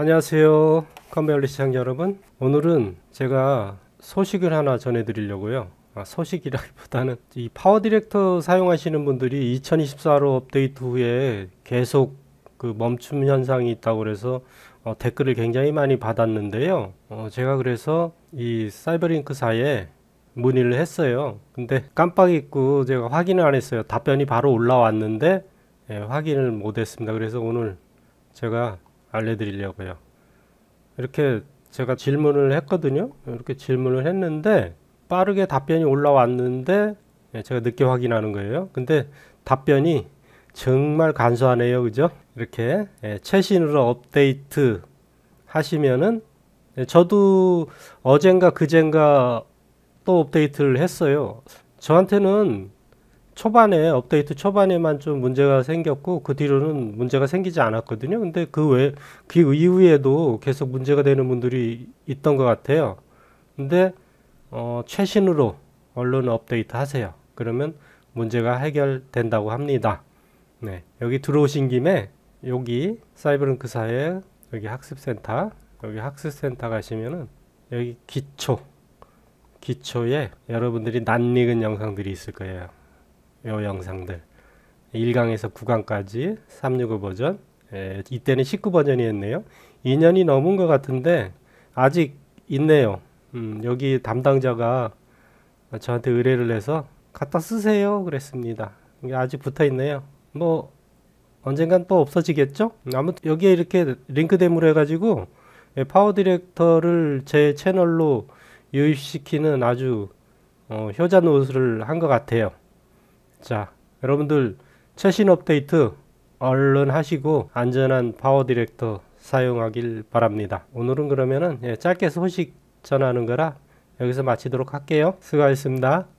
안녕하세요. 컴베올리 시청 여러분. 오늘은 제가 소식을 하나 전해드리려고요. 아, 소식이라기보다는 이 파워 디렉터 사용하시는 분들이 2024로 업데이트 후에 계속 그 멈춤 현상이 있다고 그래서 어, 댓글을 굉장히 많이 받았는데요. 어, 제가 그래서 이 사이버링크사에 문의를 했어요. 근데 깜빡 잊고 제가 확인을 안 했어요. 답변이 바로 올라왔는데 예, 확인을 못 했습니다. 그래서 오늘 제가 알려드리려고요. 이렇게 제가 질문을 했거든요. 이렇게 질문을 했는데 빠르게 답변이 올라왔는데 예, 제가 늦게 확인하는 거예요. 근데 답변이 정말 간소하네요. 그죠? 이렇게 예, 최신으로 업데이트 하시면은 예, 저도 어젠가 그젠가 또 업데이트를 했어요. 저한테는 초반에 업데이트 초반에만 좀 문제가 생겼고 그 뒤로는 문제가 생기지 않았거든요. 근데 그외그 그 이후에도 계속 문제가 되는 분들이 있던 것 같아요. 근데 어, 최신으로 언론 업데이트 하세요. 그러면 문제가 해결된다고 합니다. 네, 여기 들어오신 김에 여기 사이버랭크사에 여기 학습센터 여기 학습센터 가시면은 여기 기초 기초에 여러분들이 낯익은 영상들이 있을 거예요. 요 영상들 1강에서 9강까지 365 버전 에, 예, 이때는 19 버전이었네요 2년이 넘은 것 같은데 아직 있네요 음, 여기 담당자가 저한테 의뢰를 해서 갖다 쓰세요 그랬습니다 아직 붙어 있네요 뭐 언젠간 또 없어지겠죠 아무튼 여기에 이렇게 링크됨으로 해가지고 예, 파워 디렉터를 제 채널로 유입시키는 아주 어, 효자 노릇을 한것 같아요 자, 여러분들 최신 업데이트 얼른 하시고 안전한 파워 디렉터 사용하길 바랍니다. 오늘은 그러면은 예, 짧게 소식 전하는 거라 여기서 마치도록 할게요. 수고하셨습니다.